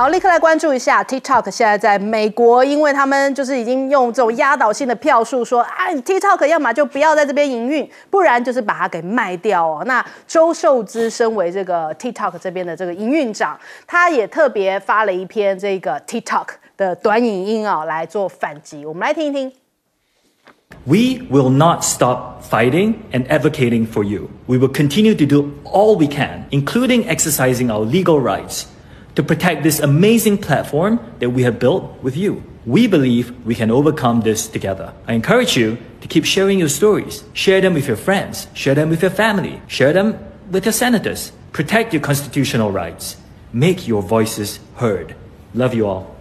好，立刻来关注一下 TikTok 现在在美国，因为他们就是已经用这种压倒性的票数说啊，TikTok 要么就不要在这边营运，不然就是把它给卖掉哦。那周受之身为这个 TikTok 这边的这个营运长，他也特别发了一篇这个 TikTok 的短影音啊，来做反击。我们来听一听。We will not stop fighting and advocating for you. We will continue to do all we can, including exercising our legal rights. to protect this amazing platform that we have built with you. We believe we can overcome this together. I encourage you to keep sharing your stories. Share them with your friends. Share them with your family. Share them with your senators. Protect your constitutional rights. Make your voices heard. Love you all.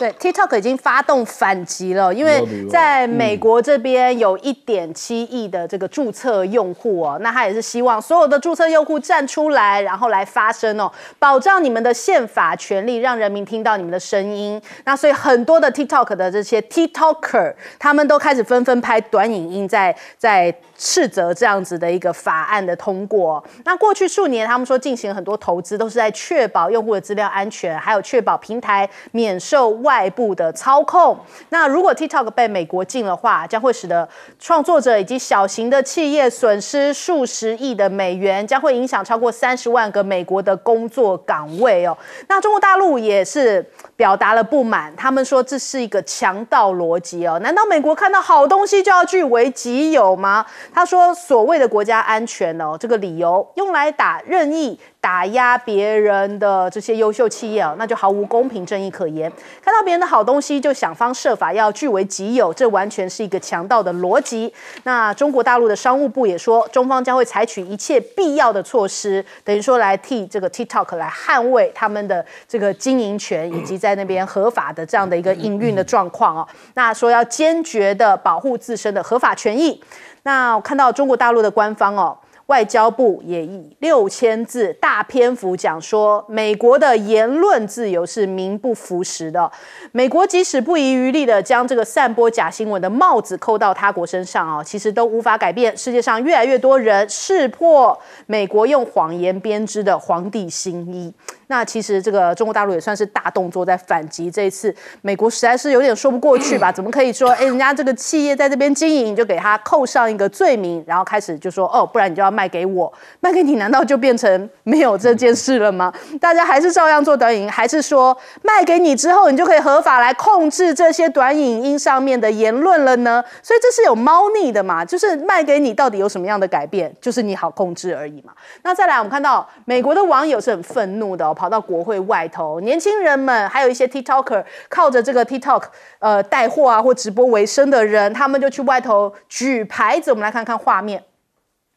对，TikTok 已经发动反击了，因为在美国这边有一点七亿的这个注册用户哦，那他也是希望所有的注册用户站出来，然后来发声哦，保障你们的宪法权利，让人民听到你们的声音。那所以很多的 TikTok 的这些 TikToker，他们都开始纷纷拍短影音，在在。斥责这样子的一个法案的通过。那过去数年，他们说进行很多投资，都是在确保用户的资料安全，还有确保平台免受外部的操控。那如果 TikTok 被美国禁的话，将会使得创作者以及小型的企业损失数十亿的美元，将会影响超过三十万个美国的工作岗位哦。那中国大陆也是表达了不满，他们说这是一个强盗逻辑哦，难道美国看到好东西就要据为己有吗？他说：“所谓的国家安全哦，这个理由用来打任意。”打压别人的这些优秀企业哦，那就毫无公平正义可言。看到别人的好东西，就想方设法要据为己有，这完全是一个强盗的逻辑。那中国大陆的商务部也说，中方将会采取一切必要的措施，等于说来替这个 TikTok 来捍卫他们的这个经营权以及在那边合法的这样的一个营运的状况哦。那说要坚决的保护自身的合法权益。那我看到中国大陆的官方哦。外交部也以六千字大篇幅讲说，美国的言论自由是名不符实的。美国即使不遗余力的将这个散播假新闻的帽子扣到他国身上啊，其实都无法改变世界上越来越多人识破美国用谎言编织的皇帝新衣。那其实这个中国大陆也算是大动作在反击这一次，美国实在是有点说不过去吧？怎么可以说哎，人家这个企业在这边经营，就给他扣上一个罪名，然后开始就说哦，不然你就要卖。卖给我，卖给你难道就变成没有这件事了吗？大家还是照样做短影音，还是说卖给你之后，你就可以合法来控制这些短影音上面的言论了呢？所以这是有猫腻的嘛？就是卖给你到底有什么样的改变？就是你好控制而已嘛？那再来，我们看到美国的网友是很愤怒的哦，跑到国会外头，年轻人们还有一些 TikToker 靠着这个 TikTok 呃带货啊或直播为生的人，他们就去外头举牌子。我们来看看画面。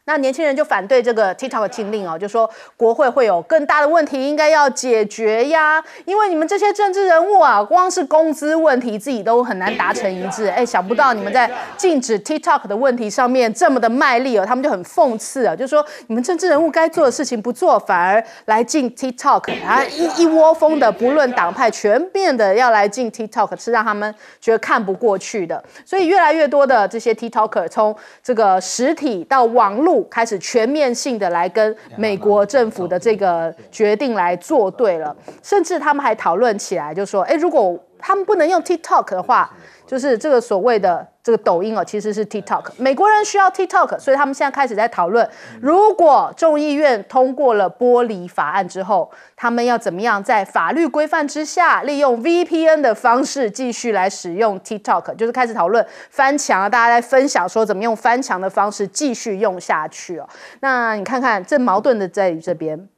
那年轻人就反对这个 TikTok 禁令哦，就说国会会有更大的问题应该要解决呀，因为你们这些政治人物啊，光是工资问题自己都很难达成一致，哎，想不到你们在禁止 TikTok 的问题上面这么的卖力哦，他们就很讽刺啊，就说你们政治人物该做的事情不做，反而来禁 TikTok，啊一一窝蜂的，不论党派全面的要来禁 TikTok，是让他们觉得看不过去的，所以越来越多的这些 TikToker 从这个实体到网络。开始全面性的来跟美国政府的这个决定来作对了，甚至他们还讨论起来，就说：，哎，如果他们不能用 TikTok 的话。就是这个所谓的这个抖音哦，其实是 TikTok。美国人需要 TikTok，所以他们现在开始在讨论，如果众议院通过了剥离法案之后，他们要怎么样在法律规范之下，利用 VPN 的方式继续来使用 TikTok，就是开始讨论翻墙啊。大家在分享说怎么用翻墙的方式继续用下去哦。那你看看这矛盾的在于这边，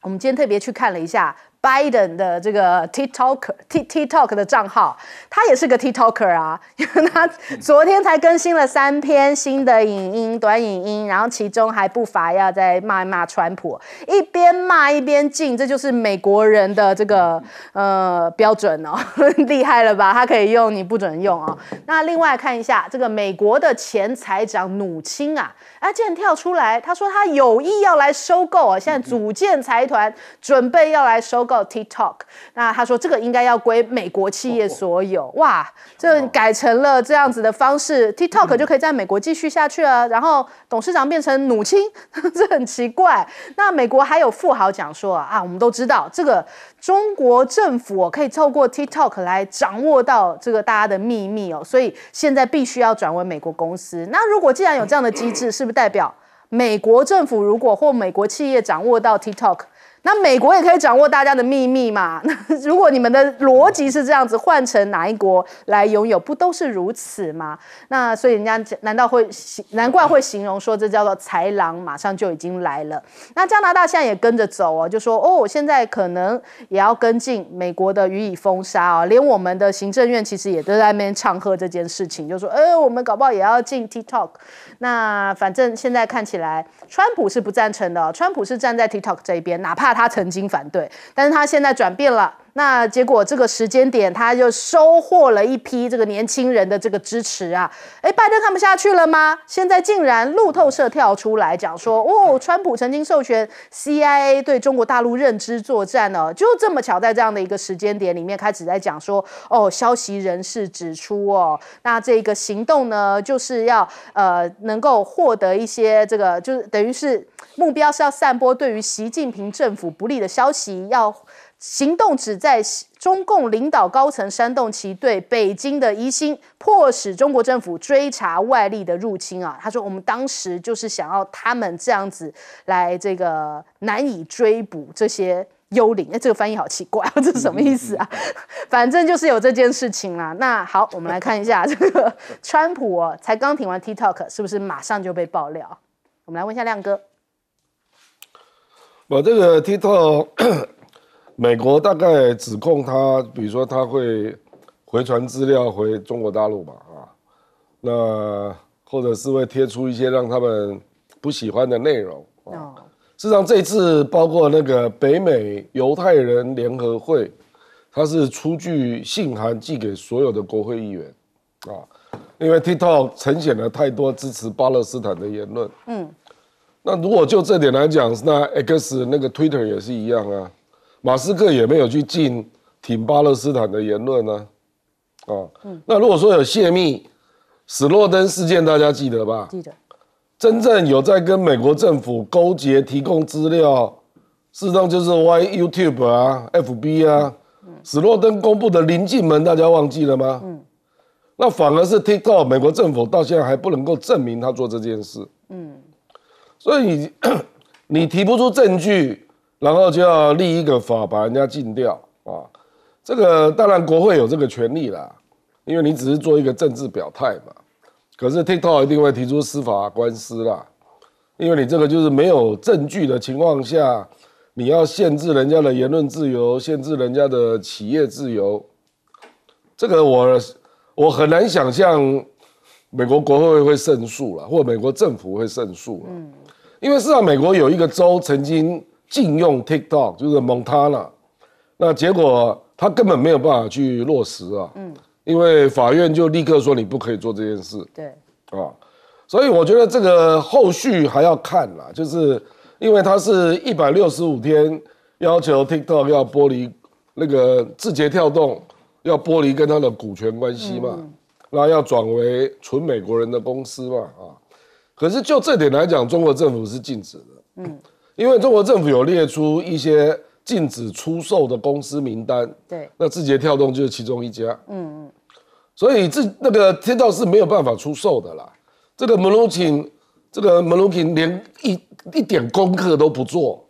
我们今天特别去看了一下。拜登的这个 T Tik T Tik t o k 的账号，他也是个 T i k t o k e r 啊，他昨天才更新了三篇新的影音短影音，然后其中还不乏要在骂一骂川普，一边骂一边进，这就是美国人的这个呃标准哦，厉害了吧？他可以用，你不准用啊。那另外看一下这个美国的钱财长努钦啊，啊，竟然跳出来，他说他有意要来收购啊，现在组建财团，准备要来收。购 TikTok，那他说这个应该要归美国企业所有，哇，这改成了这样子的方式，TikTok 就可以在美国继续下去啊。然后董事长变成母亲，这很奇怪。那美国还有富豪讲说啊，我们都知道这个中国政府可以透过 TikTok 来掌握到这个大家的秘密哦，所以现在必须要转为美国公司。那如果既然有这样的机制，是不是代表美国政府如果或美国企业掌握到 TikTok？那美国也可以掌握大家的秘密嘛？那如果你们的逻辑是这样子，换成哪一国来拥有，不都是如此吗？那所以人家难道会难怪会形容说，这叫做豺狼马上就已经来了。那加拿大现在也跟着走哦，就说哦，我现在可能也要跟进美国的予以封杀啊。连我们的行政院其实也都在那边唱和这件事情，就说呃，我们搞不好也要进 TikTok。那反正现在看起来，川普是不赞成的。川普是站在 TikTok 这一边，哪怕他曾经反对，但是他现在转变了。那结果，这个时间点，他就收获了一批这个年轻人的这个支持啊！哎，拜登看不下去了吗？现在竟然路透社跳出来讲说，哦，川普曾经授权 CIA 对中国大陆认知作战呢。就这么巧，在这样的一个时间点里面，开始在讲说，哦，消息人士指出，哦，那这个行动呢，就是要呃，能够获得一些这个，就是等于是目标是要散播对于习近平政府不利的消息，要。行动旨在中共领导高层煽动其对北京的疑心，迫使中国政府追查外力的入侵啊。他说：“我们当时就是想要他们这样子来这个难以追捕这些幽灵。”哎，这个翻译好奇怪这是什么意思啊？反正就是有这件事情啦。那好，我们来看一下这个川普哦，才刚停完 TikTok，是不是马上就被爆料？我们来问一下亮哥，我这个 TikTok。美国大概指控他，比如说他会回传资料回中国大陆吧，啊，那或者是会贴出一些让他们不喜欢的内容。哦，事实上这次包括那个北美犹太人联合会，他是出具信函寄给所有的国会议员，啊，因为 TikTok 呈现了太多支持巴勒斯坦的言论。嗯，那如果就这点来讲，那 X 那个 Twitter 也是一样啊。马斯克也没有去进挺巴勒斯坦的言论呢，啊，那如果说有泄密，史洛登事件大家记得吧？记得，真正有在跟美国政府勾结提供资料，事实上就是 Why YouTube 啊，FB 啊，史洛登公布的临近门，大家忘记了吗？嗯，那反而是 TikTok，美国政府到现在还不能够证明他做这件事。嗯，所以你 你提不出证据。然后就要立一个法把人家禁掉啊，这个当然国会有这个权利啦，因为你只是做一个政治表态嘛。可是 TikTok 一定会提出司法官司啦，因为你这个就是没有证据的情况下，你要限制人家的言论自由，限制人家的企业自由，这个我我很难想象美国国会会胜诉了，或美国政府会胜诉了。嗯，因为事实上美国有一个州曾经。禁用 TikTok 就是蒙他了，那结果他根本没有办法去落实啊，嗯，因为法院就立刻说你不可以做这件事，对，啊，所以我觉得这个后续还要看啦，就是因为他是一百六十五天要求 TikTok 要剥离那个字节跳动要剥离跟他的股权关系嘛，那、要转为纯美国人的公司嘛，啊，可是就这点来讲，中国政府是禁止的，嗯。因为中国政府有列出一些禁止出售的公司名单，对，那字节跳动就是其中一家，嗯嗯，所以这那个天道是没有办法出售的啦。这个 m 蒙龙平，这个 m 蒙龙平连一一点功课都不做，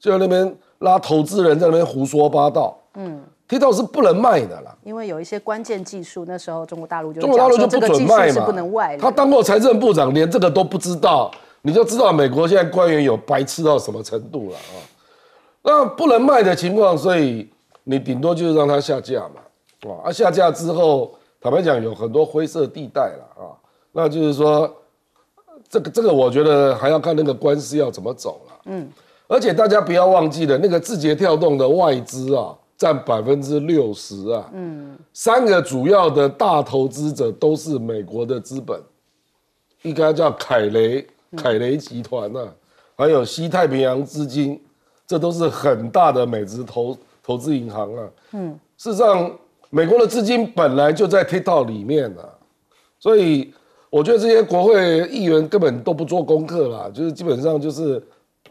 就在那边拉投资人，在那边胡说八道，嗯，天道是不能卖的啦，因为有一些关键技术，那时候中国大陆就中国大陆就这个技术不能外的，他当过财政部长，连这个都不知道。你就知道美国现在官员有白痴到什么程度了啊？那不能卖的情况，所以你顶多就是让它下架嘛，哇！而下架之后，坦白讲，有很多灰色地带了啊。那就是说，这个这个，我觉得还要看那个官司要怎么走了。嗯，而且大家不要忘记了，那个字节跳动的外资啊，占百分之六十啊。嗯，三个主要的大投资者都是美国的资本，应该叫凯雷。凯雷集团呐，还有西太平洋资金，这都是很大的美资投投资银行啊。嗯，事实上，美国的资金本来就在 TikTok 里面了，所以我觉得这些国会议员根本都不做功课啦，就是基本上就是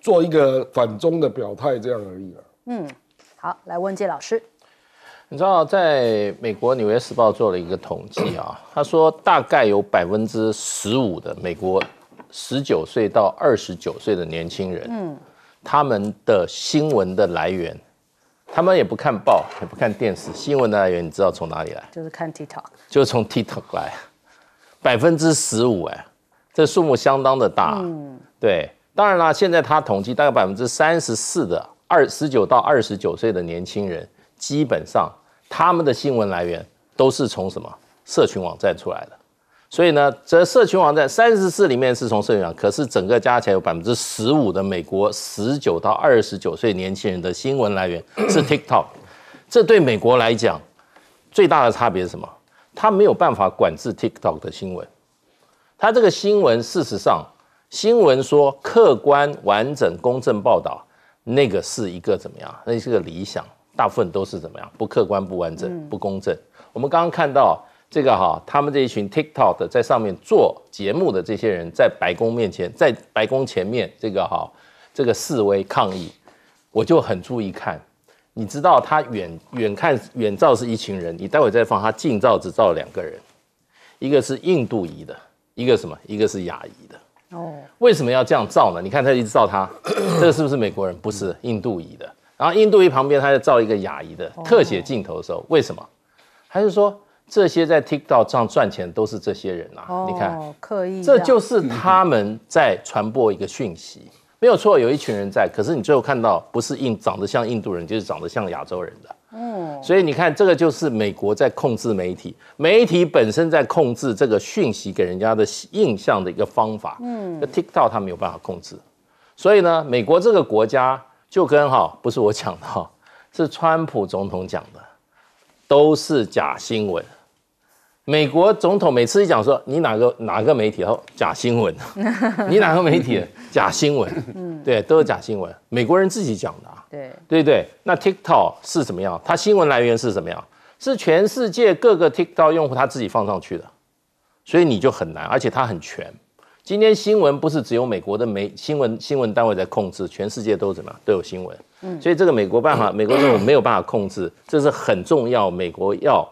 做一个反中的表态这样而已了。嗯，好，来问界老师，你知道在美国《纽约时报》做了一个统计啊，他说大概有百分之十五的美国。十九岁到二十九岁的年轻人，嗯，他们的新闻的来源，他们也不看报，也不看电视，新闻的来源你知道从哪里来？就是看 TikTok，就是从 TikTok 来，百分之十五，哎，这数目相当的大，嗯，对，当然啦，现在他统计大概百分之三十四的二十九到二十九岁的年轻人，基本上他们的新闻来源都是从什么？社群网站出来的。所以呢，这社群网站三十四里面是从社群网，可是整个加起来有百分之十五的美国十九到二十九岁年轻人的新闻来源是 TikTok，这对美国来讲最大的差别是什么？他没有办法管制 TikTok 的新闻，他这个新闻事实上新闻说客观、完整、公正报道，那个是一个怎么样？那是个理想，大部分都是怎么样？不客观、不完整、不公正。我们刚刚看到。这个哈，他们这一群 TikTok 的在上面做节目的这些人在白宫面前，在白宫前面，这个哈，这个示威抗议，我就很注意看。你知道他远远看远照是一群人，你待会再放他近照，只照了两个人，一个是印度裔的，一个什么？一个是亚裔的。哦，为什么要这样照呢？你看他一直照他，这个是不是美国人？不是印度裔的。然后印度裔旁边他又照一个亚裔的特写镜头的时候，为什么？他是说？这些在 TikTok 上赚钱都是这些人呐，你看，刻意，这就是他们在传播一个讯息，没有错，有一群人在，可是你最后看到，不是印长得像印度人，就是长得像亚洲人的，嗯，所以你看，这个就是美国在控制媒体，媒体本身在控制这个讯息给人家的印象的一个方法，嗯，TikTok 它没有办法控制，所以呢，美国这个国家就跟哈，不是我讲的哈，是川普总统讲的，都是假新闻。美国总统每次一讲说你哪个哪个媒体，然后假新闻，你哪个媒体假新闻，对，都是假新闻，美国人自己讲的，对，对对？那 TikTok 是怎么样？它新闻来源是什么样？是全世界各个 TikTok 用户他自己放上去的，所以你就很难，而且它很全。今天新闻不是只有美国的媒新闻新闻单位在控制，全世界都怎么样？都有新闻，嗯，所以这个美国办法，美国政府没有办法控制，这是很重要，美国要。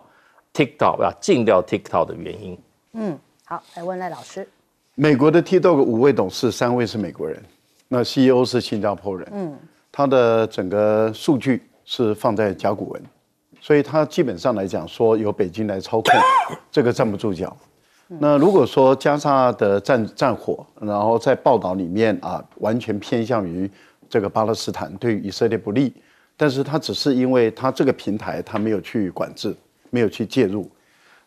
TikTok 要禁掉 TikTok 的原因。嗯，好，来问赖老师。美国的 TikTok 五位董事，三位是美国人，那 CEO 是新加坡人。嗯，他的整个数据是放在甲骨文，所以他基本上来讲说由北京来操控，这个站不住脚。那如果说加沙的战战火，然后在报道里面啊，完全偏向于这个巴勒斯坦对以色列不利，但是他只是因为他这个平台，他没有去管制。没有去介入，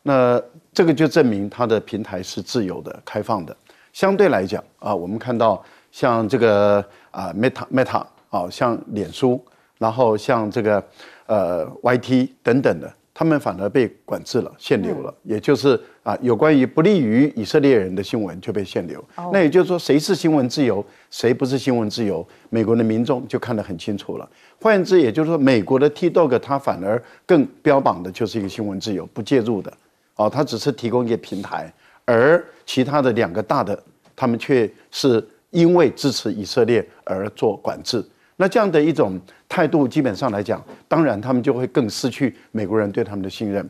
那这个就证明它的平台是自由的、开放的。相对来讲啊，我们看到像这个啊 Meta Meta 啊，像脸书，然后像这个呃 YT 等等的。他们反而被管制了，限流了，也就是啊，有关于不利于以色列人的新闻就被限流。那也就是说，谁是新闻自由，谁不是新闻自由？美国的民众就看得很清楚了。换言之，也就是说，美国的 TikTok 它反而更标榜的就是一个新闻自由，不介入的，哦，它只是提供一个平台，而其他的两个大的，他们却是因为支持以色列而做管制。那这样的一种态度，基本上来讲，当然他们就会更失去美国人对他们的信任。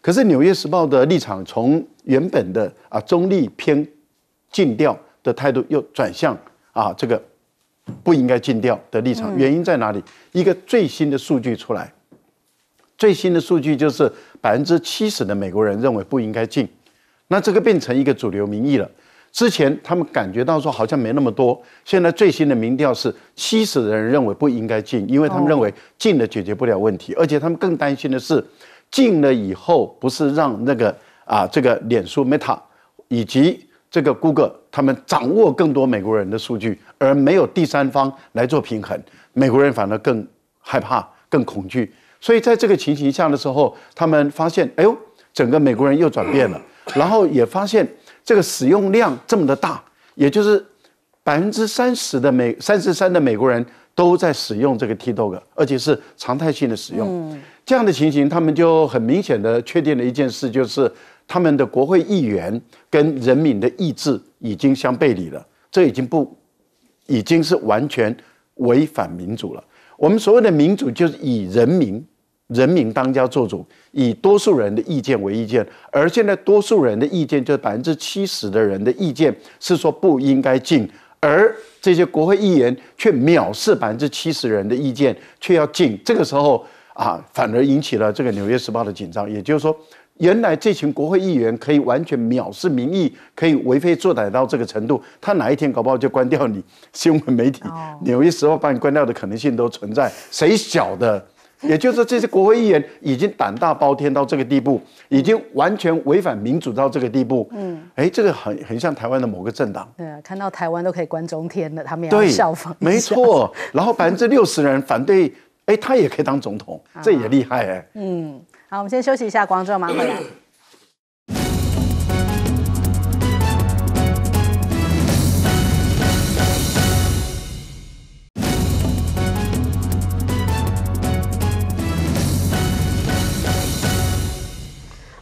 可是《纽约时报》的立场，从原本的啊中立偏禁调的态度，又转向啊这个不应该禁调的立场。原因在哪里？一个最新的数据出来，最新的数据就是百分之七十的美国人认为不应该禁，那这个变成一个主流民意了。之前他们感觉到说好像没那么多，现在最新的民调是七十的人认为不应该进，因为他们认为进了解决不了问题，而且他们更担心的是，进了以后不是让那个啊这个脸书 Meta 以及这个 Google 他们掌握更多美国人的数据，而没有第三方来做平衡，美国人反而更害怕、更恐惧，所以在这个情形下的时候，他们发现，哎呦，整个美国人又转变了，然后也发现。这个使用量这么的大，也就是百分之三十的美三十三的美国人都在使用这个 T Dog，而且是常态性的使用。这样的情形，他们就很明显的确定了一件事，就是他们的国会议员跟人民的意志已经相背离了，这已经不已经是完全违反民主了。我们所谓的民主就是以人民。人民当家做主，以多数人的意见为意见。而现在多数人的意见就是百分之七十的人的意见是说不应该进，而这些国会议员却藐视百分之七十人的意见，却要进。这个时候啊，反而引起了这个《纽约时报》的紧张。也就是说，原来这群国会议员可以完全藐视民意，可以为非作歹到这个程度。他哪一天搞不好就关掉你新闻媒体，《纽约时报》把你关掉的可能性都存在，谁晓得？也就是这些国会议员已经胆大包天到这个地步，已经完全违反民主到这个地步。嗯，哎，这个很很像台湾的某个政党。对啊，看到台湾都可以关中天了，他们也要效仿。没错，然后百分之六十人反对，哎，他也可以当总统，这也厉害哎。嗯，好，我们先休息一下，广州马上回来。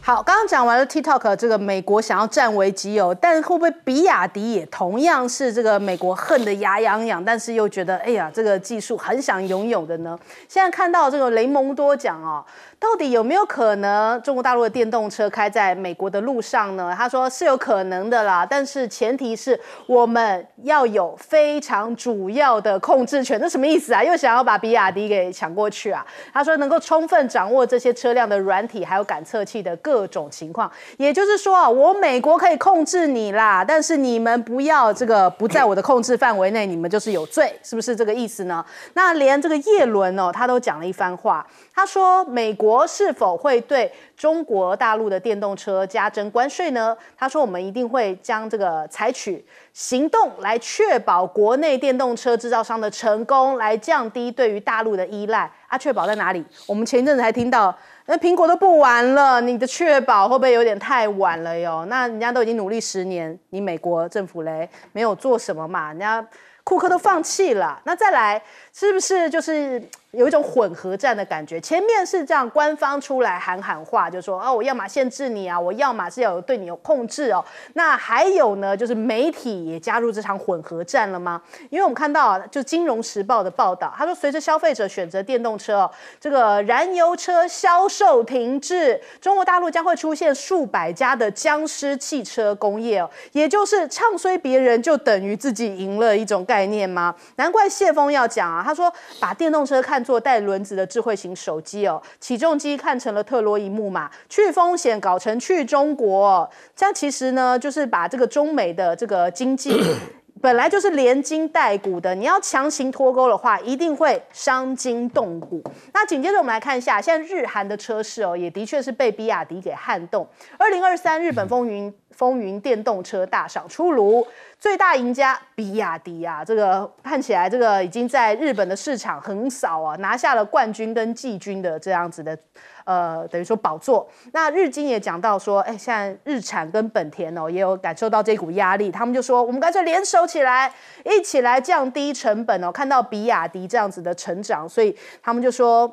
好，刚刚讲完了 TikTok 这个美国想要占为己有，但会不会比亚迪也同样是这个美国恨得牙痒痒，但是又觉得哎呀，这个技术很想拥有的呢？现在看到这个雷蒙多讲啊。到底有没有可能中国大陆的电动车开在美国的路上呢？他说是有可能的啦，但是前提是我们要有非常主要的控制权，这什么意思啊？又想要把比亚迪给抢过去啊？他说能够充分掌握这些车辆的软体还有感测器的各种情况，也就是说我美国可以控制你啦，但是你们不要这个不在我的控制范围内，你们就是有罪，是不是这个意思呢？那连这个叶伦哦，他都讲了一番话，他说美国。国是否会对中国大陆的电动车加征关税呢？他说：“我们一定会将这个采取行动来确保国内电动车制造商的成功，来降低对于大陆的依赖。啊，确保在哪里？我们前一阵子还听到，那苹果都不玩了，你的确保会不会有点太晚了哟？那人家都已经努力十年，你美国政府嘞没有做什么嘛？人家库克都放弃了，那再来。”是不是就是有一种混合战的感觉？前面是这样，官方出来喊喊话，就说哦，我要么限制你啊，我要么是要对你有控制哦。那还有呢，就是媒体也加入这场混合战了吗？因为我们看到啊，就《金融时报》的报道，他说，随着消费者选择电动车，哦，这个燃油车销售停滞，中国大陆将会出现数百家的僵尸汽车工业，哦，也就是唱衰别人就等于自己赢了一种概念吗？难怪谢峰要讲啊。他说：“把电动车看作带轮子的智慧型手机哦，起重机看成了特洛伊木马，去风险搞成去中国，这样其实呢，就是把这个中美的这个经济。”本来就是连筋带骨的，你要强行脱钩的话，一定会伤筋动骨。那紧接着我们来看一下，现在日韩的车市哦，也的确是被比亚迪给撼动。二零二三日本风云 风云电动车大赏出炉，最大赢家比亚迪啊！这个看起来这个已经在日本的市场横扫啊，拿下了冠军跟季军的这样子的。呃，等于说宝座。那日经也讲到说，哎，现在日产跟本田哦，也有感受到这股压力，他们就说，我们干脆联手起来，一起来降低成本哦。看到比亚迪这样子的成长，所以他们就说，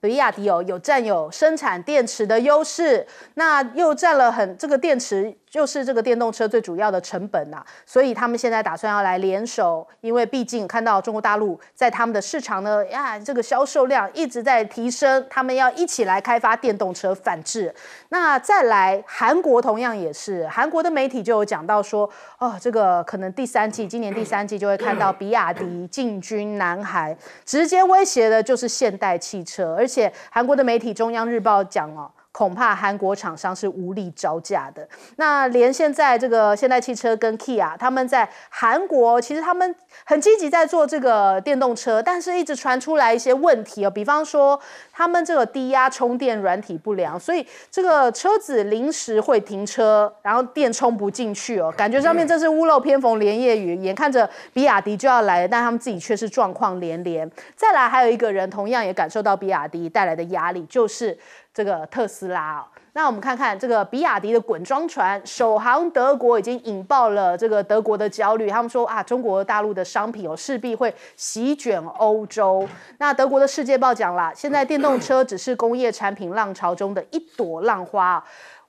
比亚迪哦，有占有生产电池的优势，那又占了很这个电池。就是这个电动车最主要的成本啊，所以他们现在打算要来联手，因为毕竟看到中国大陆在他们的市场呢，呀，这个销售量一直在提升，他们要一起来开发电动车反制。那再来，韩国同样也是，韩国的媒体就有讲到说，哦，这个可能第三季，今年第三季就会看到比亚迪进军南海，直接威胁的就是现代汽车，而且韩国的媒体中央日报讲哦。恐怕韩国厂商是无力招架的。那连现在这个现代汽车跟 Kia，他们在韩国其实他们很积极在做这个电动车，但是一直传出来一些问题哦，比方说他们这个低压充电软体不良，所以这个车子临时会停车，然后电充不进去哦，感觉上面真是屋漏偏逢连夜雨。眼看着比亚迪就要来但他们自己却是状况连连。再来还有一个人，同样也感受到比亚迪带来的压力，就是。这个特斯拉哦，那我们看看这个比亚迪的滚装船首航德国，已经引爆了这个德国的焦虑。他们说啊，中国大陆的商品哦，势必会席卷欧洲。那德国的《世界报》讲啦，现在电动车只是工业产品浪潮中的一朵浪花。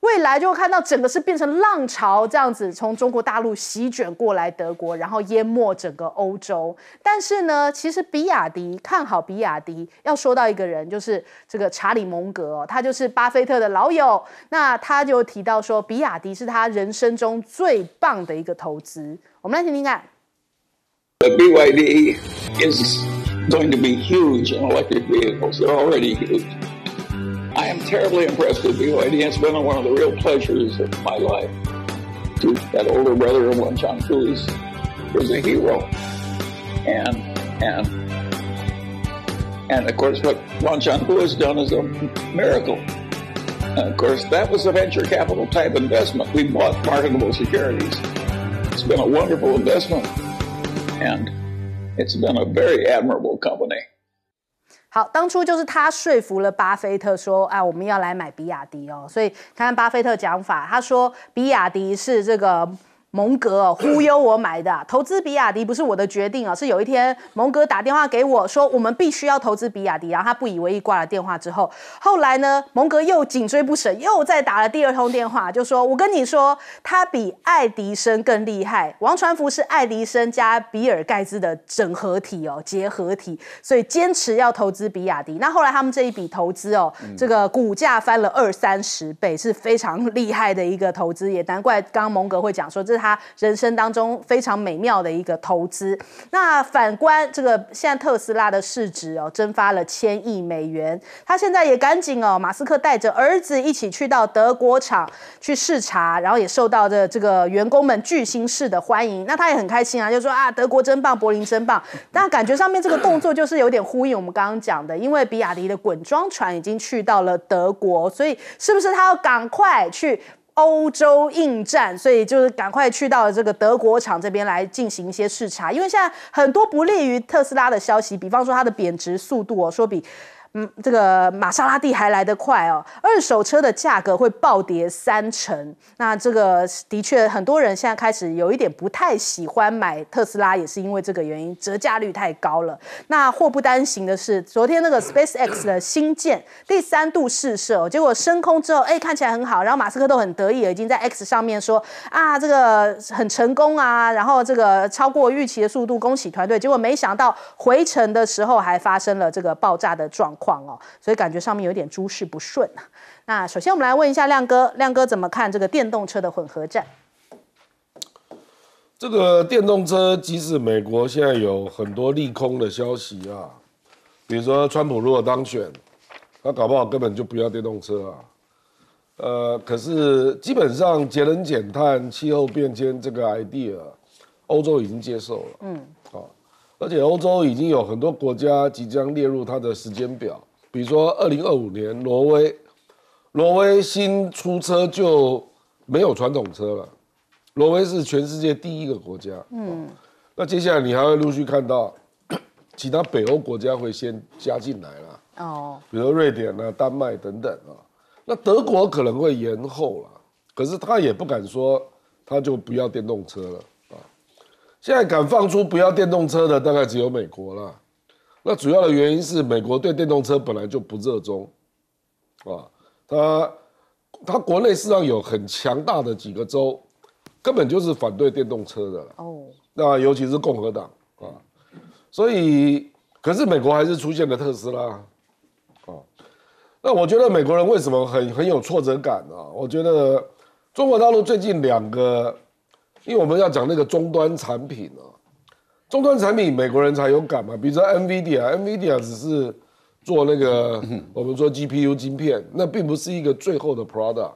未来就会看到整个是变成浪潮这样子，从中国大陆席卷过来德国，然后淹没整个欧洲。但是呢，其实比亚迪看好比亚迪。要说到一个人，就是这个查理蒙格，他就是巴菲特的老友。那他就提到说，比亚迪是他人生中最棒的一个投资。我们来听听看。The BYD is going to be huge in electric vehicles. It's already huge. I am terribly impressed with BYD. It's been one of the real pleasures of my life. That older brother of one, John Cooley's, was a hero. And, and, and of course, what Ron John Cooley has done is a miracle. And of course, that was a venture capital type investment. We bought marketable securities. It's been a wonderful investment, and it's been a very admirable company. 好，当初就是他说服了巴菲特，说啊，我们要来买比亚迪哦。所以看看巴菲特讲法，他说比亚迪是这个。蒙格忽悠我买的，投资比亚迪不是我的决定啊，是有一天蒙格打电话给我说，我们必须要投资比亚迪，然后他不以为意挂了电话之后，后来呢，蒙格又紧追不舍，又再打了第二通电话，就说我跟你说，他比爱迪生更厉害，王传福是爱迪生加比尔盖茨的整合体哦，结合体，所以坚持要投资比亚迪。那后来他们这一笔投资哦，这个股价翻了二三十倍，是非常厉害的一个投资，也难怪刚刚蒙格会讲说这。他人生当中非常美妙的一个投资。那反观这个现在特斯拉的市值哦蒸发了千亿美元，他现在也赶紧哦，马斯克带着儿子一起去到德国厂去视察，然后也受到这这个员工们巨星式的欢迎。那他也很开心啊，就说啊，德国真棒，柏林真棒。那感觉上面这个动作就是有点呼应我们刚刚讲的，因为比亚迪的滚装船已经去到了德国，所以是不是他要赶快去？欧洲应战，所以就是赶快去到这个德国厂这边来进行一些视察，因为现在很多不利于特斯拉的消息，比方说它的贬值速度哦，说比。嗯，这个玛莎拉蒂还来得快哦，二手车的价格会暴跌三成。那这个的确，很多人现在开始有一点不太喜欢买特斯拉，也是因为这个原因，折价率太高了。那祸不单行的是，昨天那个 SpaceX 的新建，第三度试射，结果升空之后，哎，看起来很好，然后马斯克都很得意，已经在 X 上面说啊，这个很成功啊，然后这个超过预期的速度，恭喜团队。结果没想到回程的时候还发生了这个爆炸的状况。哦，所以感觉上面有点诸事不顺啊。那首先我们来问一下亮哥，亮哥怎么看这个电动车的混合战？这个电动车，即使美国现在有很多利空的消息啊，比如说川普如果当选，他搞不好根本就不要电动车啊。呃，可是基本上节能减碳、气候变迁这个 idea，欧洲已经接受了。嗯。而且欧洲已经有很多国家即将列入它的时间表，比如说二零二五年，挪威，挪威新出车就没有传统车了。挪威是全世界第一个国家，嗯，那接下来你还会陆续看到 其他北欧国家会先加进来啦，哦，比如瑞典啊、丹麦等等啊。那德国可能会延后了，可是他也不敢说他就不要电动车了。现在敢放出不要电动车的，大概只有美国了。那主要的原因是美国对电动车本来就不热衷，啊，他他国内市场有很强大的几个州，根本就是反对电动车的哦。那尤其是共和党啊，所以可是美国还是出现了特斯拉啊。那我觉得美国人为什么很很有挫折感啊？我觉得中国大陆最近两个。因为我们要讲那个终端产品啊，终端产品美国人才有感嘛。比如说 NVIDIA，NVIDIA 只是做那个我们说 GPU 芯片，那并不是一个最后的 product，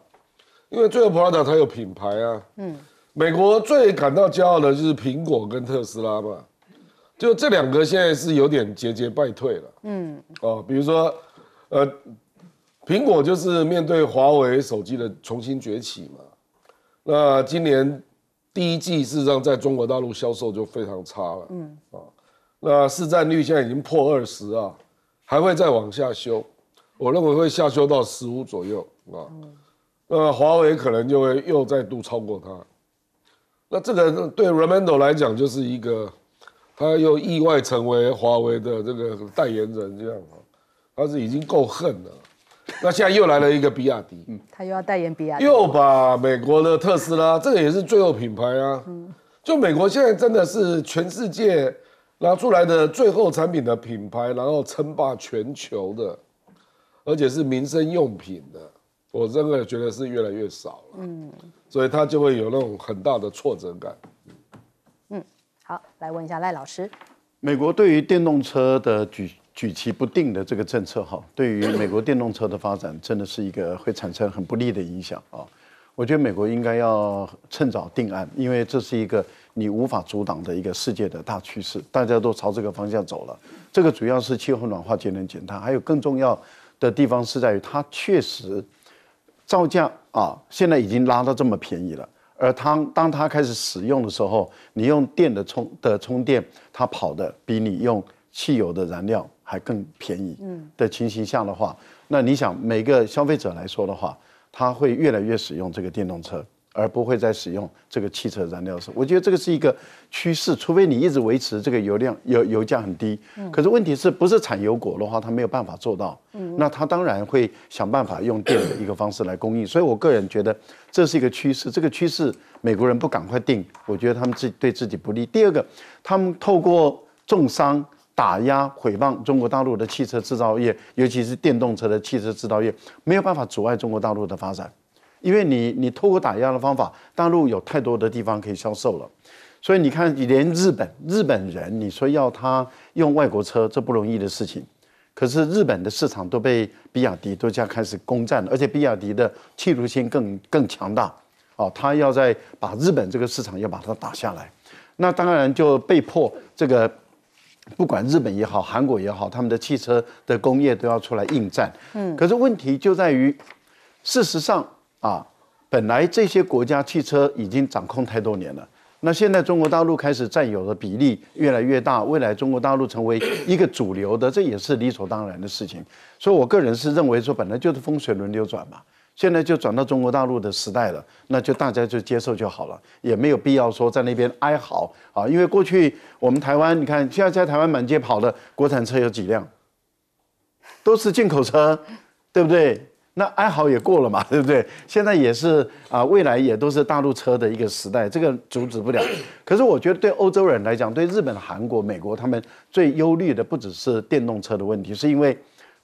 因为最后 product 它有品牌啊。嗯，美国最感到骄傲的就是苹果跟特斯拉嘛，就这两个现在是有点节节败退了。嗯，哦，比如说呃，苹果就是面对华为手机的重新崛起嘛，那今年。第一季事实上在中国大陆销售就非常差了，嗯啊，那市占率现在已经破二十啊，还会再往下修，我认为会下修到十五左右啊，那华为可能就会又再度超过它，那这个对 r a m a n d o 来讲就是一个，他又意外成为华为的这个代言人这样啊，他是已经够恨了。那现在又来了一个比亚迪，嗯，他又要代言比亚迪，又把美国的特斯拉，这个也是最后品牌啊，嗯，就美国现在真的是全世界拿出来的最后产品的品牌，然后称霸全球的，而且是民生用品的，我真的觉得是越来越少了，嗯，所以他就会有那种很大的挫折感，嗯，好，来问一下赖老师，美国对于电动车的举。举棋不定的这个政策哈，对于美国电动车的发展真的是一个会产生很不利的影响啊！我觉得美国应该要趁早定案，因为这是一个你无法阻挡的一个世界的大趋势，大家都朝这个方向走了。这个主要是气候暖化节能减碳，还有更重要的地方是在于它确实造价啊，现在已经拉到这么便宜了。而它当它开始使用的时候，你用电的充的充电，它跑的比你用汽油的燃料。还更便宜的情形下的话，那你想每个消费者来说的话，他会越来越使用这个电动车，而不会再使用这个汽车燃料车。我觉得这个是一个趋势，除非你一直维持这个油量、油油价很低。嗯。可是问题是不是产油国的话，他没有办法做到。嗯。那他当然会想办法用电的一个方式来供应。所以我个人觉得这是一个趋势，这个趋势美国人不赶快定，我觉得他们自己对自己不利。第二个，他们透过重伤。打压毁谤中国大陆的汽车制造业，尤其是电动车的汽车制造业，没有办法阻碍中国大陆的发展，因为你你透过打压的方法，大陆有太多的地方可以销售了，所以你看，连日本日本人，你说要他用外国车，这不容易的事情，可是日本的市场都被比亚迪都家开始攻占了，而且比亚迪的企图性更更强大，哦，他要在把日本这个市场要把它打下来，那当然就被迫这个。不管日本也好，韩国也好，他们的汽车的工业都要出来应战。嗯，可是问题就在于，事实上啊，本来这些国家汽车已经掌控太多年了，那现在中国大陆开始占有的比例越来越大，未来中国大陆成为一个主流的，这也是理所当然的事情。所以我个人是认为说，本来就是风水轮流转嘛。现在就转到中国大陆的时代了，那就大家就接受就好了，也没有必要说在那边哀嚎啊。因为过去我们台湾，你看现在在台湾满街跑的国产车有几辆，都是进口车，对不对？那哀嚎也过了嘛，对不对？现在也是啊，未来也都是大陆车的一个时代，这个阻止不了。可是我觉得对欧洲人来讲，对日本、韩国、美国，他们最忧虑的不只是电动车的问题，是因为。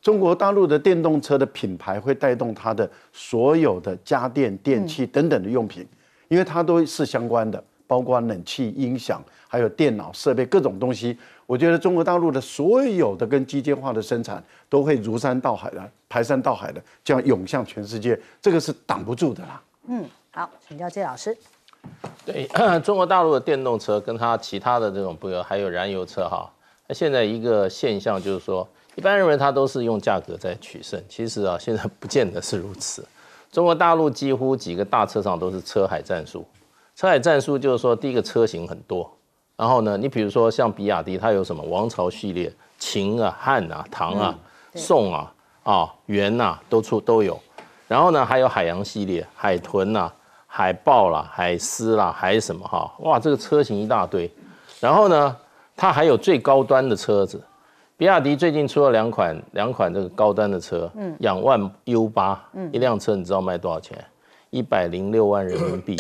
中国大陆的电动车的品牌会带动它的所有的家电、电器等等的用品，因为它都是相关的，包括冷气、音响，还有电脑设备各种东西。我觉得中国大陆的所有的跟机械化的生产都会如山倒海的、排山倒海的，样涌向全世界，这个是挡不住的啦。嗯，好，请教谢老师。对，中国大陆的电动车跟它其他的这种，不友，还有燃油车哈。那现在一个现象就是说。一般认为它都是用价格在取胜，其实啊，现在不见得是如此。中国大陆几乎几个大车上都是车海战术。车海战术就是说，第一个车型很多，然后呢，你比如说像比亚迪，它有什么王朝系列，秦啊、汉啊、唐啊、宋啊、啊、元呐，都出都有。然后呢，还有海洋系列，海豚呐、海豹啦、海狮啦，还什么哈？哇，这个车型一大堆。然后呢，它还有最高端的车子。比亚迪最近出了两款两款这个高端的车，仰望 U 八，一辆车你知道卖多少钱？一百零六万人民币。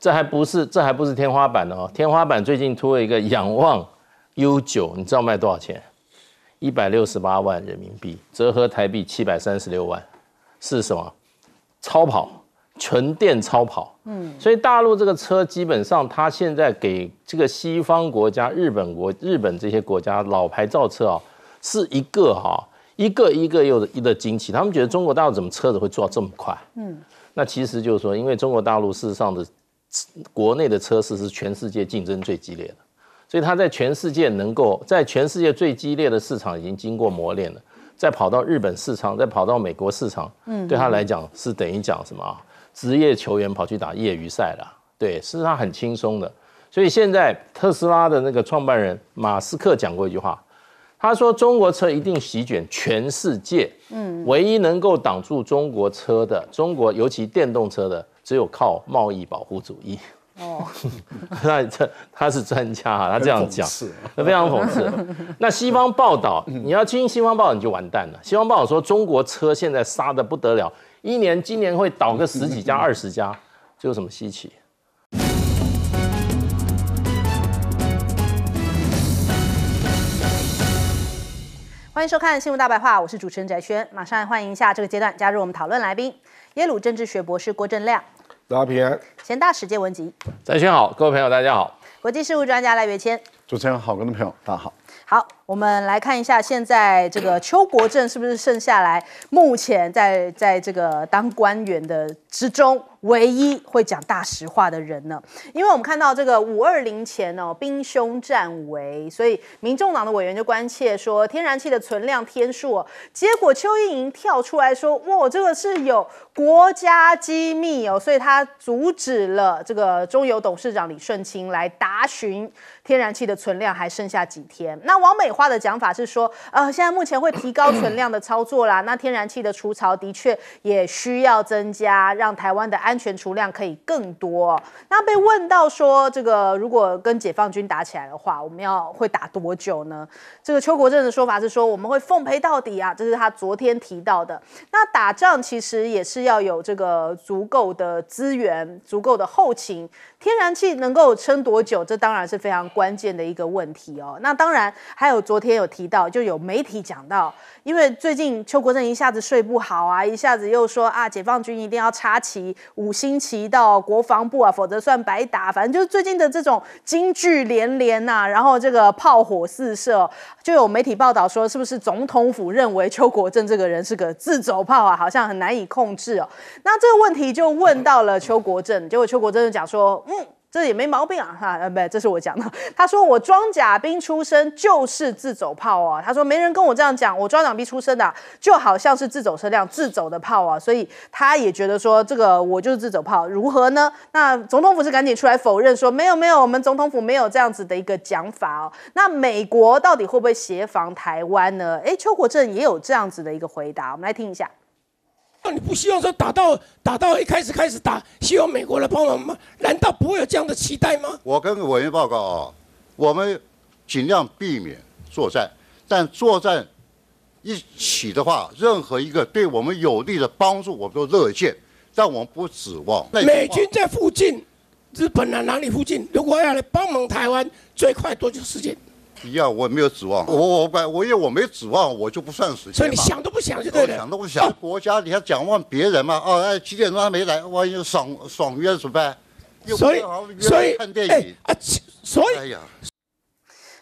这还不是这还不是天花板的哦，天花板最近出了一个仰望 U 九，你知道卖多少钱？一百六十八万人民币，折合台币七百三十六万，是什么？超跑。纯电超跑，嗯，所以大陆这个车基本上，它现在给这个西方国家、日本国、日本这些国家老牌造车啊，是一个哈，一个一个又一个惊奇，他们觉得中国大陆怎么车子会做到这么快？嗯，那其实就是说，因为中国大陆事实上的国内的车市是全世界竞争最激烈的，所以它在全世界能够在全世界最激烈的市场已经经过磨练了，再跑到日本市场，再跑到美国市场，嗯，对它来讲是等于讲什么啊？职业球员跑去打业余赛了，对，事实上很轻松的。所以现在特斯拉的那个创办人马斯克讲过一句话，他说中国车一定席卷全世界，嗯，唯一能够挡住中国车的，中国尤其电动车的，只有靠贸易保护主义。哦，那这他是专家哈，他这样讲，那 非常讽刺。那西方报道，你要听西方报你就完蛋了。西方报说中国车现在杀的不得了，一年今年会倒个十几家二十家，这有什么稀奇？欢迎收看《新闻大白话》，我是主持人翟轩。马上来欢迎一下这个阶段加入我们讨论来宾——耶鲁政治学博士郭正亮。大家平安。钱大使见闻集。在线好，各位朋友，大家好。国际事务专家赖月谦。主持人好，观众朋友，大家好。好，我们来看一下，现在这个邱国正是不是剩下来目前在在这个当官员的之中，唯一会讲大实话的人呢？因为我们看到这个五二零前哦，兵凶战危，所以民众党的委员就关切说天然气的存量天数哦。结果邱莹莹跳出来说，哇，这个是有国家机密哦，所以他阻止了这个中油董事长李顺清来答询。天然气的存量还剩下几天？那王美花的讲法是说，呃，现在目前会提高存量的操作啦。那天然气的除槽的确也需要增加，让台湾的安全储量可以更多。那被问到说，这个如果跟解放军打起来的话，我们要会打多久呢？这个邱国正的说法是说，我们会奉陪到底啊，这是他昨天提到的。那打仗其实也是要有这个足够的资源、足够的后勤。天然气能够撑多久？这当然是非常关键的一个问题哦。那当然还有昨天有提到，就有媒体讲到，因为最近邱国正一下子睡不好啊，一下子又说啊，解放军一定要插旗五星旗到国防部啊，否则算白打。反正就是最近的这种金句连连呐，然后这个炮火四射，就有媒体报道说，是不是总统府认为邱国正这个人是个自走炮啊？好像很难以控制哦。那这个问题就问到了邱国正，结果邱国正就讲说。嗯，这也没毛病啊，哈，呃，不这是我讲的。他说我装甲兵出身就是自走炮啊，他说没人跟我这样讲，我装甲兵出身的就好像是自走车辆、自走的炮啊，所以他也觉得说这个我就是自走炮，如何呢？那总统府是赶紧出来否认说没有没有，我们总统府没有这样子的一个讲法哦。那美国到底会不会协防台湾呢？哎，邱国正也有这样子的一个回答，我们来听一下。你不希望说打到打到一开始开始打，希望美国来帮忙吗？难道不会有这样的期待吗？我跟委员报告啊，我们尽量避免作战，但作战一起的话，任何一个对我们有利的帮助，我们都乐见，但我们不指望。美军在附近，日本啊哪里附近？如果要来帮忙台湾，最快多久时间？一样，我没有指望。我我管，我因为我没指望，我就不算数。所以你想都不想就对了。想都不想，国家你还讲望别人嘛？哦，哎，几点钟还没来，万一爽爽约怎么办？所以所以啊，所以哎呀。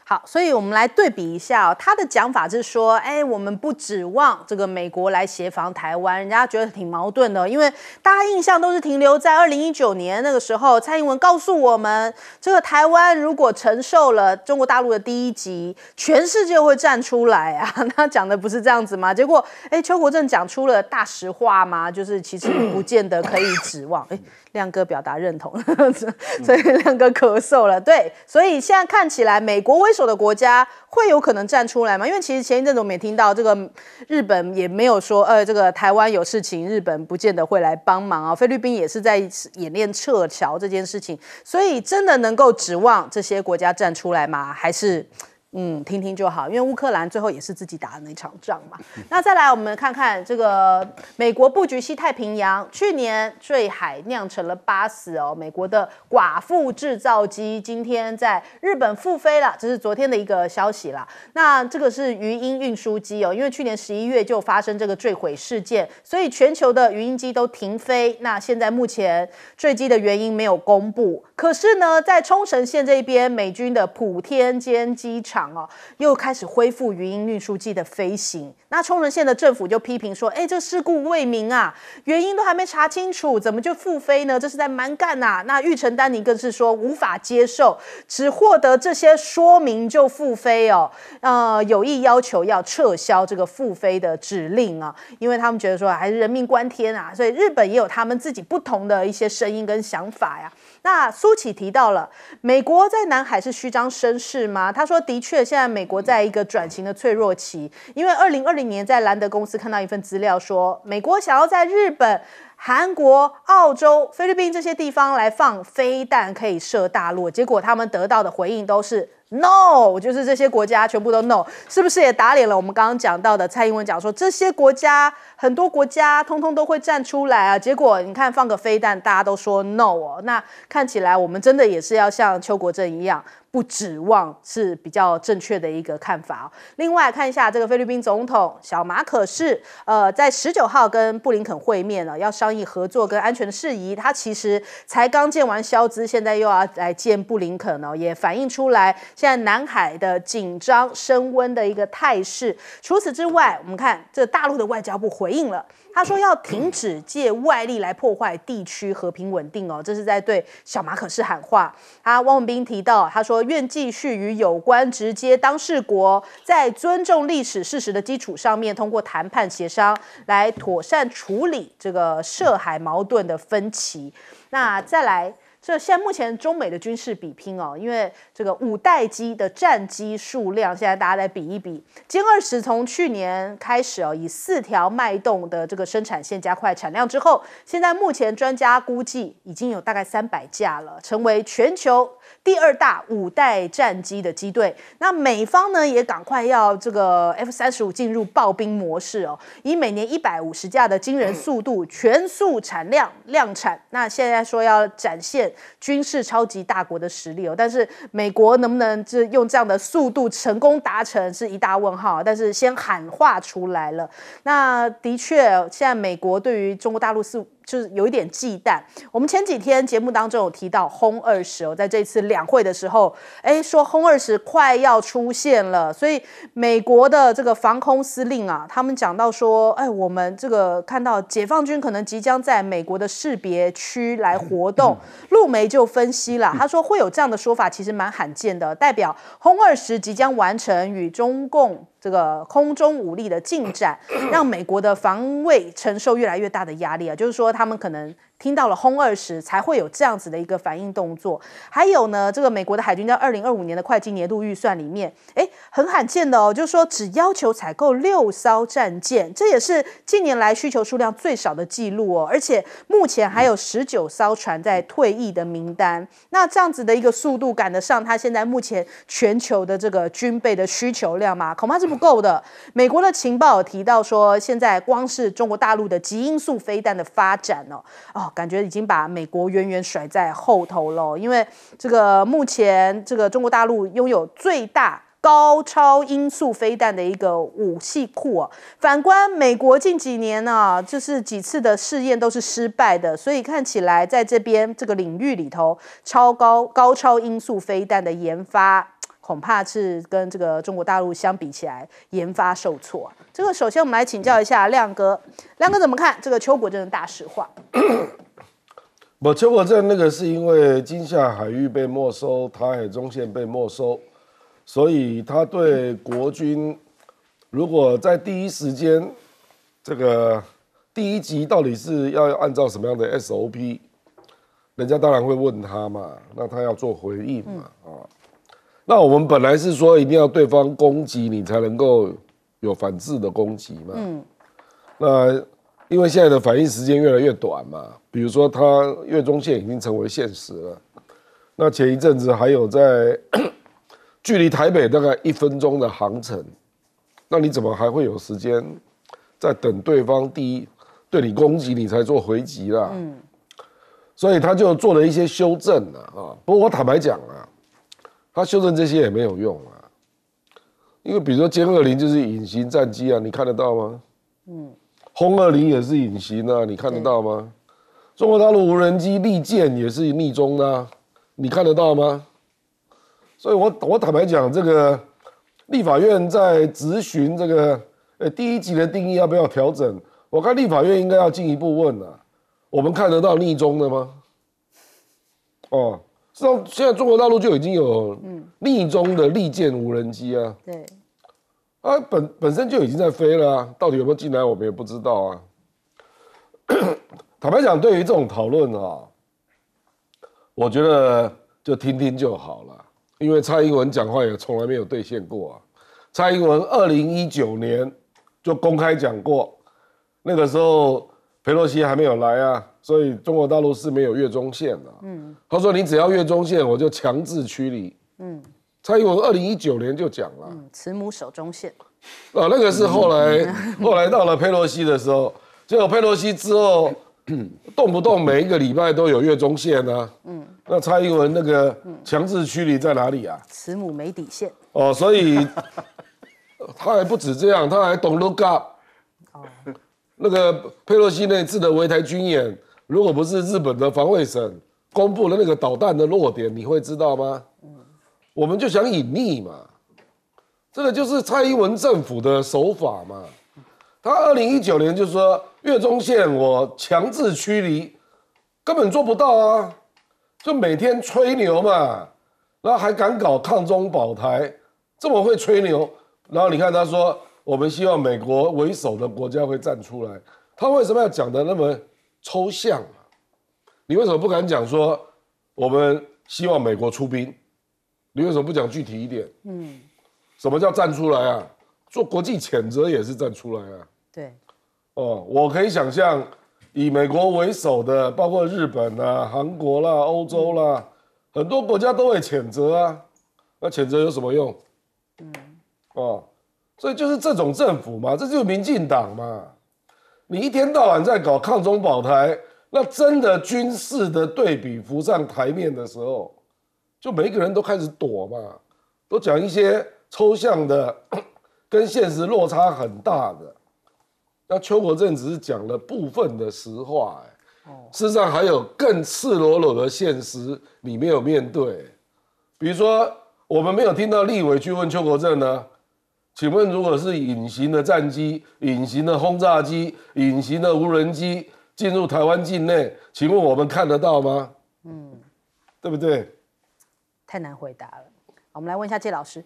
好，所以我们来对比一下哦。他的讲法是说，哎，我们不指望这个美国来协防台湾，人家觉得挺矛盾的，因为大家印象都是停留在二零一九年那个时候，蔡英文告诉我们，这个台湾如果承受了中国大陆的第一击，全世界会站出来啊。他讲的不是这样子吗？结果，哎，邱国正讲出了大实话吗？就是其实不见得可以指望，哎。亮哥表达认同，所以亮哥咳嗽了。对，所以现在看起来，美国为首的国家会有可能站出来吗？因为其实前一阵子我们也听到，这个日本也没有说，呃，这个台湾有事情，日本不见得会来帮忙啊。菲律宾也是在演练撤侨这件事情，所以真的能够指望这些国家站出来吗？还是？嗯，听听就好，因为乌克兰最后也是自己打的那场仗嘛。那再来，我们看看这个美国布局西太平洋，去年坠海酿成了八死哦。美国的寡妇制造机今天在日本复飞了，这是昨天的一个消息啦。那这个是鱼鹰运输机哦，因为去年十一月就发生这个坠毁事件，所以全球的鱼鹰机都停飞。那现在目前坠机的原因没有公布，可是呢，在冲绳县这一边，美军的普天间机场。哦，又开始恢复语音运输机的飞行。那冲绳县的政府就批评说：“哎，这事故未明啊，原因都还没查清楚，怎么就复飞呢？这是在蛮干呐！”那玉成丹尼更是说：“无法接受，只获得这些说明就复飞哦，呃，有意要求要撤销这个复飞的指令啊，因为他们觉得说还是人命关天啊，所以日本也有他们自己不同的一些声音跟想法呀。”那苏启提到了美国在南海是虚张声势吗？他说，的确，现在美国在一个转型的脆弱期，因为二零二零年在兰德公司看到一份资料，说美国想要在日本、韩国、澳洲、菲律宾这些地方来放飞弹，可以射大陆，结果他们得到的回应都是。No，就是这些国家全部都 No，是不是也打脸了我们刚刚讲到的蔡英文讲说这些国家很多国家通通都会站出来啊？结果你看放个飞弹，大家都说 No 哦，那看起来我们真的也是要像邱国正一样。不指望是比较正确的一个看法另外看一下这个菲律宾总统小马可是，呃，在十九号跟布林肯会面了，要商议合作跟安全的事宜。他其实才刚见完肖兹，现在又要来见布林肯呢也反映出来现在南海的紧张升温的一个态势。除此之外，我们看这大陆的外交部回应了。他说要停止借外力来破坏地区和平稳定哦，这是在对小马可是喊话。他汪文斌提到，他说愿继续与有关直接当事国在尊重历史事实的基础上面，通过谈判协商来妥善处理这个涉海矛盾的分歧。那再来。这现在目前中美的军事比拼哦，因为这个五代机的战机数量，现在大家来比一比。歼二十从去年开始哦，以四条脉动的这个生产线加快产量之后，现在目前专家估计已经有大概三百架了，成为全球。第二大五代战机的机队，那美方呢也赶快要这个 F 三十五进入暴兵模式哦，以每年一百五十架的惊人速度全速产量量产。那现在说要展现军事超级大国的实力哦，但是美国能不能就用这样的速度成功达成是一大问号。但是先喊话出来了，那的确现在美国对于中国大陆是。就是有一点忌惮。我们前几天节目当中有提到轰二十哦，在这次两会的时候，哎，说轰二十快要出现了。所以美国的这个防空司令啊，他们讲到说，哎，我们这个看到解放军可能即将在美国的识别区来活动。陆媒就分析了，他说会有这样的说法，其实蛮罕见的，代表轰二十即将完成与中共。这个空中武力的进展，让美国的防卫承受越来越大的压力啊，就是说他们可能。听到了轰二十才会有这样子的一个反应动作，还有呢，这个美国的海军在二零二五年的会计年度预算里面，哎，很罕见的哦，就是说只要求采购六艘战舰，这也是近年来需求数量最少的记录哦。而且目前还有十九艘船在退役的名单，那这样子的一个速度赶得上他现在目前全球的这个军备的需求量吗？恐怕是不够的。美国的情报提到说，现在光是中国大陆的极音速飞弹的发展哦，哦，感觉已经把美国远远甩在后头了，因为这个目前这个中国大陆拥有最大高超音速飞弹的一个武器库啊。反观美国近几年呢，就是几次的试验都是失败的，所以看起来在这边这个领域里头，超高高超音速飞弹的研发恐怕是跟这个中国大陆相比起来研发受挫。这个首先我们来请教一下亮哥，亮哥怎么看这个秋果？真的大实话。不，邱国正那个是因为金厦海域被没收，台海中线被没收，所以他对国军，如果在第一时间，这个第一集到底是要按照什么样的 SOP，人家当然会问他嘛，那他要做回应嘛，啊，那我们本来是说一定要对方攻击你才能够有反制的攻击嘛，嗯，那。因为现在的反应时间越来越短嘛，比如说它月中线已经成为现实了，那前一阵子还有在 距离台北大概一分钟的航程，那你怎么还会有时间在等对方第一对你攻击，你才做回击啦？嗯，所以他就做了一些修正啊，不过我坦白讲啊，他修正这些也没有用啊，因为比如说歼二零就是隐形战机啊，你看得到吗？嗯。轰二零也是隐形啊，你看得到吗？中国大陆无人机利剑也是逆中的，你看得到吗？所以，我我坦白讲，这个立法院在执询这个呃第一级的定义要不要调整，我看立法院应该要进一步问啊，我们看得到逆中的吗？哦，这现在中国大陆就已经有逆中的利剑无人机啊。对。啊，本本身就已经在飞了啊，到底有没有进来我们也不知道啊。坦白讲，对于这种讨论啊，我觉得就听听就好了，因为蔡英文讲话也从来没有兑现过啊。蔡英文二零一九年就公开讲过，那个时候佩洛西还没有来啊，所以中国大陆是没有越中线的。嗯，他说你只要越中线，我就强制驱离。嗯。蔡英文二零一九年就讲了，慈母手中线啊，那个是后来后来到了佩洛西的时候，结果佩洛西之后，动不动每一个礼拜都有月中线啊，嗯，那蔡英文那个强制驱离在哪里啊？慈母没底线哦，所以 他还不止这样，他还懂 look up 哦，那个佩洛西那次的维台军演，如果不是日本的防卫省公布了那个导弹的落点，你会知道吗？我们就想隐匿嘛，这个就是蔡英文政府的手法嘛。他二零一九年就说越中线我强制驱离，根本做不到啊，就每天吹牛嘛，然后还敢搞抗中保台，这么会吹牛。然后你看他说，我们希望美国为首的国家会站出来，他为什么要讲的那么抽象啊？你为什么不敢讲说我们希望美国出兵？你为什么不讲具体一点？嗯，什么叫站出来啊？做国际谴责也是站出来啊？对，哦，我可以想象，以美国为首的，包括日本啊、韩国啦、欧洲啦，很多国家都会谴责啊。那谴责有什么用？嗯，哦，所以就是这种政府嘛，这就是民进党嘛。你一天到晚在搞抗中保台，那真的军事的对比浮上台面的时候。就每个人都开始躲嘛，都讲一些抽象的，跟现实落差很大的。那邱国正只是讲了部分的实话，哎，世上还有更赤裸裸的现实你没有面对，比如说我们没有听到立委去问邱国正呢，请问如果是隐形的战机、隐形的轰炸机、隐形的无人机进入台湾境内，请问我们看得到吗？嗯，对不对？太难回答了，我们来问一下谢老师。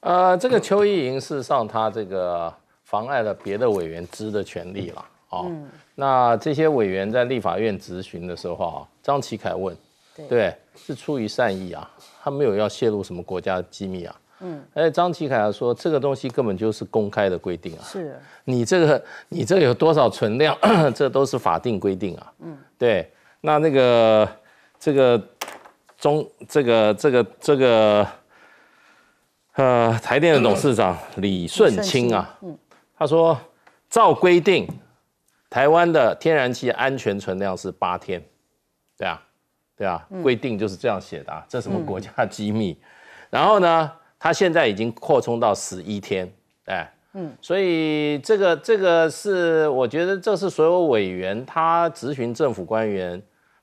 呃，这个邱意莹是上他这个妨碍了别的委员知的权利了嗯、那这些委员在立法院质询的时候啊，张启凯问，对，是出于善意啊，他没有要泄露什么国家机密啊。嗯，而且张启凯说这个东西根本就是公开的规定啊。是，你这个你这有多少存量，这都是法定规定啊。嗯，对，那那个这个。中这个这个这个，呃，台电的董事长李顺清啊，嗯，他说，照规定，台湾的天然气安全存量是八天，对啊，对啊，规定就是这样写的啊，这什么国家机密？然后呢，他现在已经扩充到十一天，哎，嗯，所以这个这个是我觉得这是所有委员他咨询政府官员。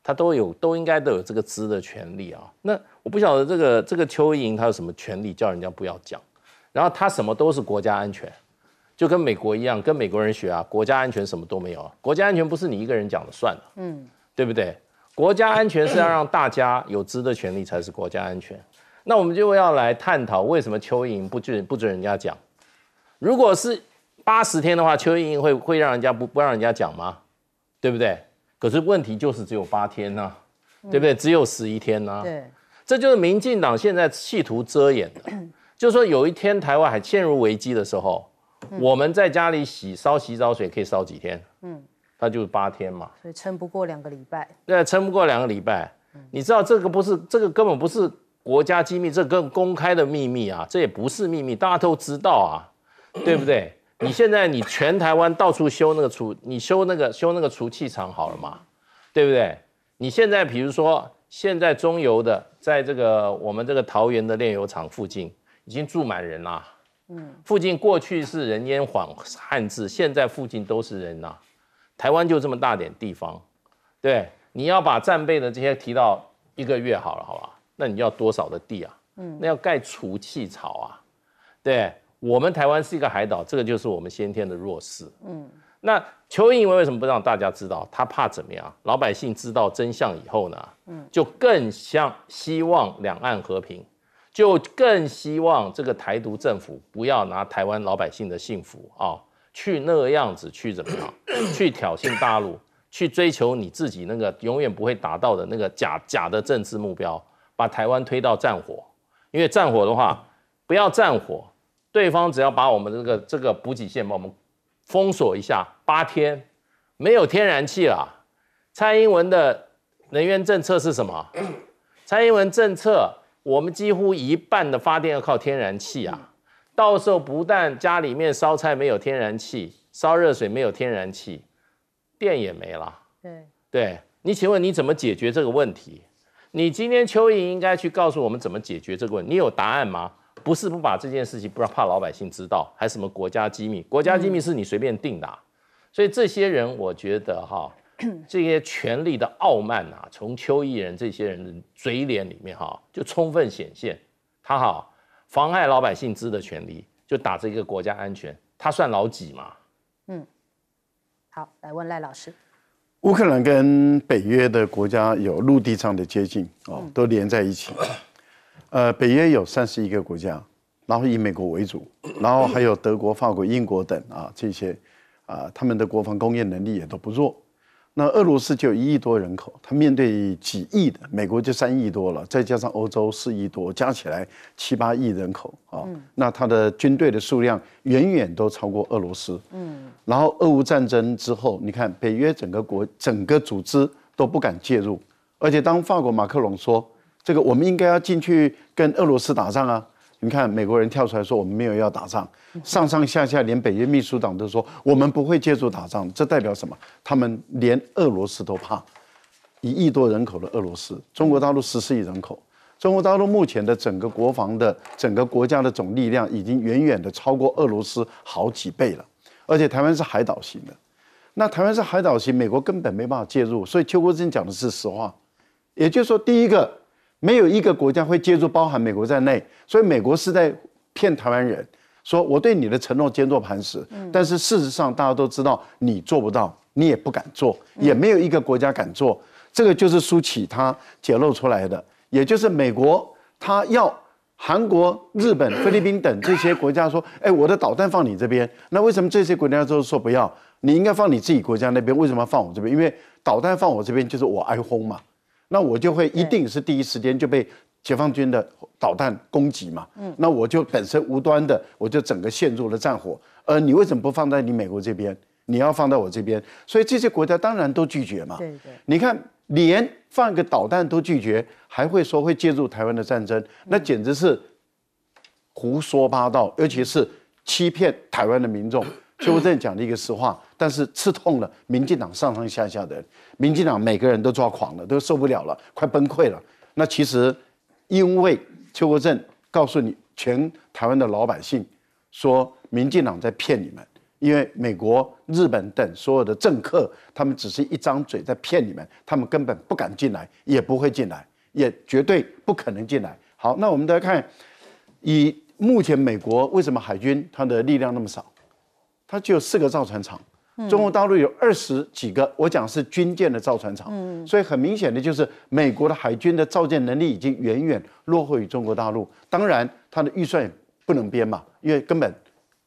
他都有都应该都有这个知的权利啊，那我不晓得这个这个邱莹她有什么权利叫人家不要讲，然后他什么都是国家安全，就跟美国一样，跟美国人学啊，国家安全什么都没有啊，国家安全不是你一个人讲了算的，嗯，对不对？国家安全是要让大家有知的权利才是国家安全，那我们就要来探讨为什么邱莹不准不准人家讲，如果是八十天的话，邱莹会会让人家不不让人家讲吗？对不对？可是问题就是只有八天呐，对不对？只有十一天呐。对，这就是民进党现在企图遮掩的，就是说有一天台湾还陷入危机的时候，我们在家里洗烧洗澡水可以烧几天？嗯，那就是八天嘛。所以撑不过两个礼拜。对，撑不过两个礼拜。你知道这个不是，这个根本不是国家机密，这更公开的秘密啊！这也不是秘密，大家都知道啊，对不对？你现在你全台湾到处修那个除，你修那个修那个除气场好了嘛，对不对？你现在比如说现在中油的在这个我们这个桃园的炼油厂附近已经住满人啦，嗯，附近过去是人烟晃，汉字，现在附近都是人呐。台湾就这么大点地方，对，你要把战备的这些提到一个月好了，好吧？那你要多少的地啊？嗯，那要盖除气槽啊，对。我们台湾是一个海岛，这个就是我们先天的弱势。嗯，那邱毅为什么不让大家知道？他怕怎么样？老百姓知道真相以后呢？嗯，就更像希望两岸和平，就更希望这个台独政府不要拿台湾老百姓的幸福啊，去那个样子去怎么样？去挑衅大陆，去追求你自己那个永远不会达到的那个假假的政治目标，把台湾推到战火。因为战火的话，不要战火。对方只要把我们这个这个补给线把我们封锁一下，八天没有天然气了。蔡英文的能源政策是什么？蔡英文政策，我们几乎一半的发电要靠天然气啊。到时候不但家里面烧菜没有天然气，烧热水没有天然气，电也没了。对对，你请问你怎么解决这个问题？你今天邱莹应该去告诉我们怎么解决这个问，你有答案吗？不是不把这件事情不让怕老百姓知道，还是什么国家机密？国家机密是你随便定的，所以这些人我觉得哈，这些权力的傲慢啊，从邱毅仁这些人的嘴脸里面哈，就充分显现他哈妨碍老百姓知的权利，就打着一个国家安全，他算老几嘛？嗯，好，来问赖老师，乌克兰跟北约的国家有陆地上的接近哦，都连在一起。呃，北约有三十一个国家，然后以美国为主，然后还有德国、法国、英国等啊，这些啊，他们的国防工业能力也都不弱。那俄罗斯就一亿多人口，他面对几亿的美国就三亿多了，再加上欧洲四亿多，加起来七八亿人口啊，那他的军队的数量远远都超过俄罗斯。嗯。然后俄乌战争之后，你看北约整个国整个组织都不敢介入，而且当法国马克龙说。这个我们应该要进去跟俄罗斯打仗啊！你看美国人跳出来说我们没有要打仗，上上下下连北约秘书长都说我们不会介入打仗，这代表什么？他们连俄罗斯都怕，一亿多人口的俄罗斯，中国大陆十四亿人口，中国大陆目前的整个国防的整个国家的总力量已经远远的超过俄罗斯好几倍了，而且台湾是海岛型的，那台湾是海岛型，美国根本没办法介入，所以邱国正讲的是实话，也就是说第一个。没有一个国家会接住，包含美国在内，所以美国是在骗台湾人，说我对你的承诺坚若磐石。但是事实上，大家都知道你做不到，你也不敢做，也没有一个国家敢做。这个就是苏启他揭露出来的，也就是美国他要韩国、日本、菲律宾等这些国家说：“哎，我的导弹放你这边，那为什么这些国家都说不要？你应该放你自己国家那边，为什么要放我这边？因为导弹放我这边就是我挨轰嘛。”那我就会一定是第一时间就被解放军的导弹攻击嘛？嗯，那我就本身无端的，我就整个陷入了战火。呃，你为什么不放在你美国这边？你要放在我这边，所以这些国家当然都拒绝嘛。对对，你看连放一个导弹都拒绝，还会说会介入台湾的战争，那简直是胡说八道，尤其是欺骗台湾的民众。这 正讲的一个实话。但是刺痛了民进党上上下下的人，民进党每个人都抓狂了，都受不了了，快崩溃了。那其实因为邱国正告诉你全台湾的老百姓，说民进党在骗你们，因为美国、日本等所有的政客，他们只是一张嘴在骗你们，他们根本不敢进来，也不会进来，也绝对不可能进来。好，那我们再看，以目前美国为什么海军它的力量那么少？它只有四个造船厂。中国大陆有二十几个，我讲是军舰的造船厂，所以很明显的就是美国的海军的造舰能力已经远远落后于中国大陆。当然，它的预算不能编嘛，因为根本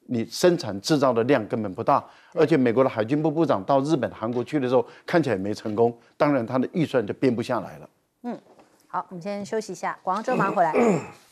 你生产制造的量根本不大，而且美国的海军部部长到日本、韩国去的时候，看起来也没成功，当然他的预算就编不下来了。嗯，好，我们先休息一下，广州马上回来。